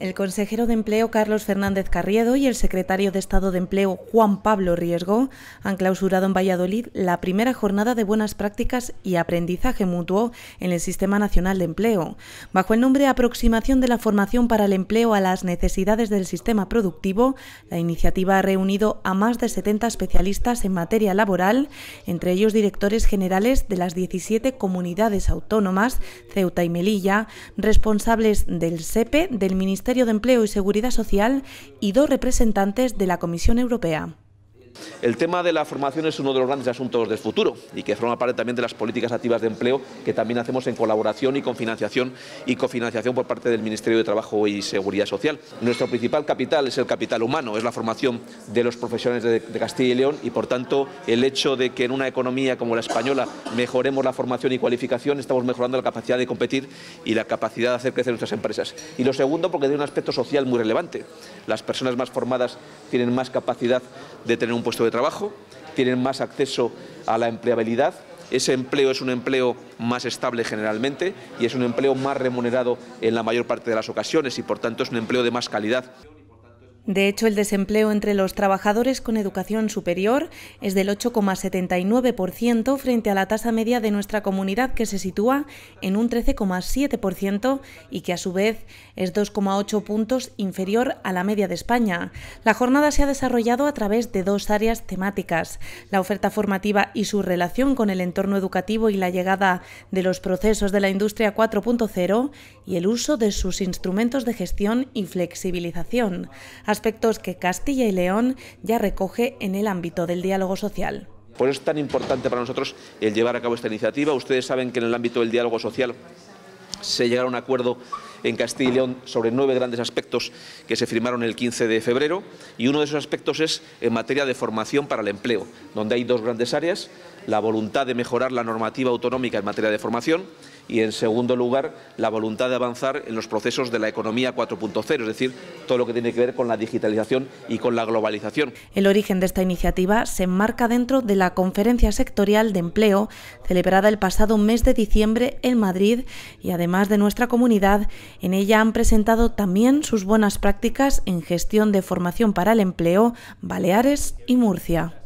El consejero de Empleo Carlos Fernández Carriedo y el secretario de Estado de Empleo Juan Pablo Riesgo han clausurado en Valladolid la primera jornada de buenas prácticas y aprendizaje mutuo en el Sistema Nacional de Empleo, bajo el nombre Aproximación de la Formación para el Empleo a las Necesidades del Sistema Productivo. La iniciativa ha reunido a más de 70 especialistas en materia laboral, entre ellos directores generales de las 17 comunidades autónomas, Ceuta y Melilla, responsables del SEPE, e, del Ministerio Ministerio de Empleo y Seguridad Social y dos representantes de la Comisión Europea. El tema de la formación es uno de los grandes asuntos del futuro y que forma parte también de las políticas activas de empleo que también hacemos en colaboración y con financiación y cofinanciación por parte del Ministerio de Trabajo y Seguridad Social. Nuestro principal capital es el capital humano, es la formación de los profesionales de, Castilla y León y por tanto el hecho de que en una economía como la española mejoremos la formación y cualificación, estamos mejorando la capacidad de competir y la capacidad de hacer crecer nuestras empresas. Y lo segundo porque tiene un aspecto social muy relevante. Las personas más formadas tienen más capacidad de tener un puesto de trabajo, tienen más acceso a la empleabilidad, ese empleo es un empleo más estable generalmente y es un empleo más remunerado en la mayor parte de las ocasiones y por tanto es un empleo de más calidad. De hecho, el desempleo entre los trabajadores con educación superior es del 8,79% frente a la tasa media de nuestra comunidad que se sitúa en un 13,7% y que a su vez es 2,8 puntos inferior a la media de España. La jornada se ha desarrollado a través de dos áreas temáticas, la oferta formativa y su relación con el entorno educativo y la llegada de los procesos de la industria 4.0 y el uso de sus instrumentos de gestión y flexibilización aspectos que Castilla y León ya recoge en el ámbito del diálogo social. Por eso es tan importante para nosotros el llevar a cabo esta iniciativa. Ustedes saben que en el ámbito del diálogo social se llegará a un acuerdo en Castilla y León sobre nueve grandes aspectos que se firmaron el 15 de febrero y uno de esos aspectos es en materia de formación para el empleo, donde hay dos grandes áreas, la voluntad de mejorar la normativa autonómica en materia de formación y en segundo lugar la voluntad de avanzar en los procesos de la economía 4.0, es decir, todo lo que tiene que ver con la digitalización y con la globalización. El origen de esta iniciativa se enmarca dentro de la conferencia sectorial de empleo celebrada el pasado mes de diciembre en Madrid y además además de nuestra comunidad, en ella han presentado también sus buenas prácticas en gestión de formación para el empleo Baleares y Murcia.